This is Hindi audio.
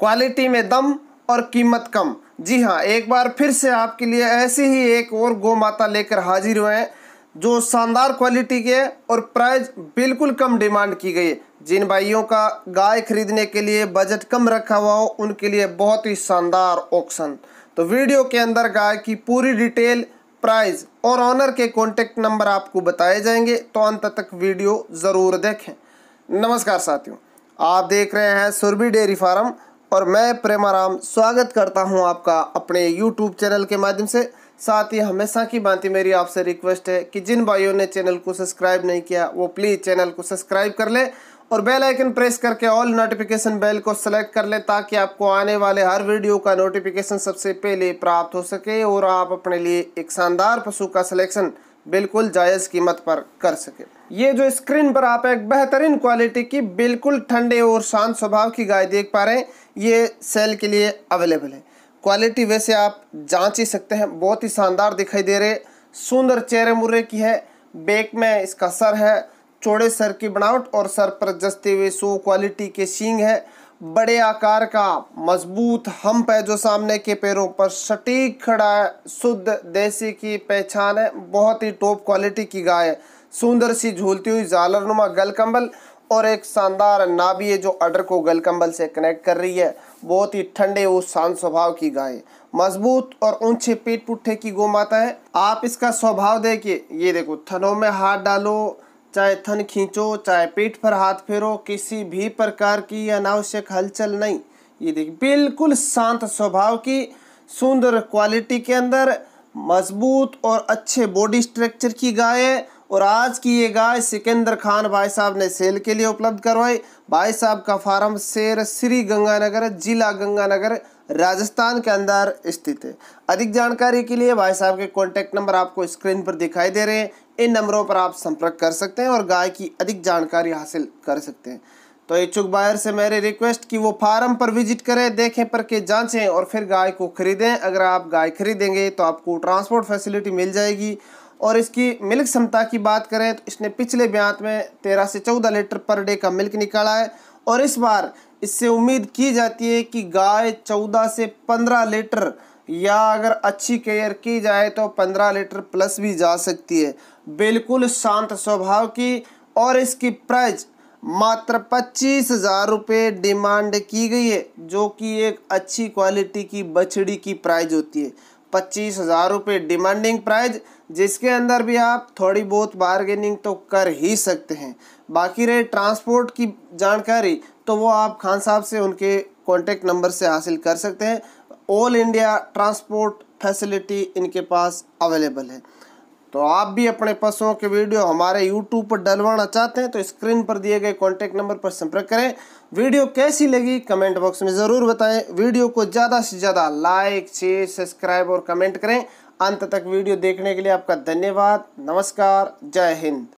क्वालिटी में दम और कीमत कम जी हाँ एक बार फिर से आपके लिए ऐसी ही एक और गौ माता लेकर हाजिर हुए हैं जो शानदार क्वालिटी के और प्राइस बिल्कुल कम डिमांड की गई जिन भाइयों का गाय खरीदने के लिए बजट कम रखा हुआ हो उनके लिए बहुत ही शानदार ऑप्शन तो वीडियो के अंदर गाय की पूरी डिटेल प्राइस और ऑनर के कॉन्टेक्ट नंबर आपको बताए जाएंगे तो अंत तक वीडियो ज़रूर देखें नमस्कार साथियों आप देख रहे हैं सुरभि डेयरी फार्म और मैं प्रेमाराम स्वागत करता हूं आपका अपने यूट्यूब चैनल के माध्यम से साथ ही हमेशा की भांति मेरी आपसे रिक्वेस्ट है कि जिन भाइयों ने चैनल को सब्सक्राइब नहीं किया वो प्लीज़ चैनल को सब्सक्राइब कर ले और बेल आइकन प्रेस करके ऑल नोटिफिकेशन बेल को सेलेक्ट कर ले ताकि आपको आने वाले हर वीडियो का नोटिफिकेशन सबसे पहले प्राप्त हो सके और आप अपने लिए एक शानदार पशु का सिलेक्शन बिल्कुल जायज़ कीमत पर कर सकें ये जो स्क्रीन पर आप एक बेहतरीन क्वालिटी की बिल्कुल ठंडे और शांत स्वभाव की गाय देख पा रहे हैं ये सेल के लिए अवेलेबल है क्वालिटी वैसे आप जांच ही सकते हैं बहुत ही शानदार दिखाई दे रहे सुंदर चेहरे मुर्रे की है बेक में इसका सर है चौड़े सर की बनावट और सर पर जसते हुए सो क्वालिटी के सींग है बड़े आकार का मजबूत हम्प है जो सामने के पैरों पर सटीक खड़ा है शुद्ध देसी की पहचान है बहुत ही टॉप क्वालिटी की गाय है सुंदर सी झूलती हुई जालरनुमा गल कंबल और एक शानदार नाभी है जो अडर को गल कम्बल से कनेक्ट कर रही है बहुत ही ठंडे और शांत स्वभाव की गाय मजबूत और ऊंचे पेट पुठे की गो माता है आप इसका स्वभाव देखिए ये देखो थनों में हाथ डालो चाहे थन खींचो चाहे पीठ पर हाथ फेरो किसी भी प्रकार की अनावश्यक हलचल नहीं ये देखिए बिल्कुल शांत स्वभाव की सुंदर क्वालिटी के अंदर मजबूत और अच्छे बॉडी स्ट्रक्चर की गाय है और आज की ये गाय सिकंदर खान भाई साहब ने सेल के लिए उपलब्ध करवाई भाई साहब का फार्म शेर श्री गंगानगर जिला गंगानगर राजस्थान के अंदर स्थित है अधिक जानकारी के लिए भाई साहब के कॉन्टैक्ट नंबर आपको स्क्रीन पर दिखाई दे रहे हैं इन नंबरों पर आप संपर्क कर सकते हैं और गाय की अधिक जानकारी हासिल कर सकते हैं तो इच्छुक बायर से मेरे रिक्वेस्ट कि वो फार्म पर विजिट करें देखें पर के जांचें और फिर गाय को खरीदें अगर आप गाय खरीदेंगे तो आपको ट्रांसपोर्ट फैसिलिटी मिल जाएगी और इसकी मिल्क क्षमता की बात करें तो इसने पिछले ब्यांत में तेरह से चौदह लीटर पर डे का मिल्क निकाला है और इस बार इससे उम्मीद की जाती है कि गाय चौदह से पंद्रह लीटर या अगर अच्छी केयर की जाए तो पंद्रह लीटर प्लस भी जा सकती है बिल्कुल शांत स्वभाव की और इसकी प्राइज मात्र पच्चीस हज़ार रुपये डिमांड की गई है जो कि एक अच्छी क्वालिटी की बछड़ी की प्राइज होती है पच्चीस हज़ार रुपये डिमांडिंग प्राइज जिसके अंदर भी आप थोड़ी बहुत बारगेनिंग तो कर ही सकते हैं बाकी रहे ट्रांसपोर्ट की जानकारी तो वो आप खान साहब से उनके कॉन्टेक्ट नंबर से हासिल कर सकते हैं ऑल इंडिया ट्रांसपोर्ट फैसिलिटी इनके पास अवेलेबल है तो आप भी अपने पशुओं के वीडियो हमारे यूट्यूब पर डलवाना चाहते हैं तो स्क्रीन पर दिए गए कॉन्टैक्ट नंबर पर संपर्क करें वीडियो कैसी लगी कमेंट बॉक्स में ज़रूर बताएं वीडियो को ज़्यादा से ज़्यादा लाइक शेयर सब्सक्राइब और कमेंट करें अंत तक वीडियो देखने के लिए आपका धन्यवाद नमस्कार जय हिंद